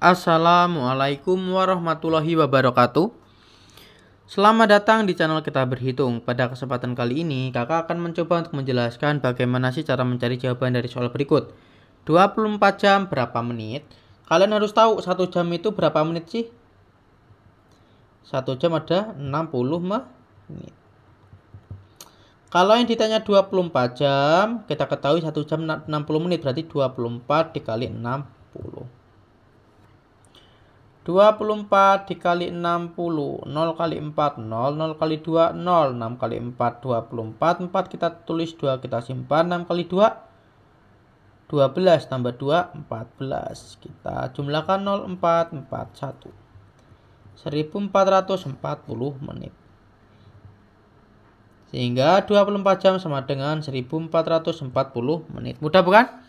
Assalamualaikum warahmatullahi wabarakatuh Selamat datang di channel kita berhitung Pada kesempatan kali ini kakak akan mencoba untuk menjelaskan bagaimana sih cara mencari jawaban dari soal berikut 24 jam berapa menit? Kalian harus tahu 1 jam itu berapa menit sih? 1 jam ada 60 menit kalau yang ditanya 24 jam, kita ketahui 1 jam 60 menit, berarti 24 dikali 60. 24 dikali 60 0 kali 4 0 0 kali 2 0 6 kali 4 24 4 kita tulis 2 kita simpan 6 kali 2 12 tambah 2 14 kita jumlahkan 0 4 4 1 1440 menit sehingga 24 jam sama dengan 1440 menit mudah bukan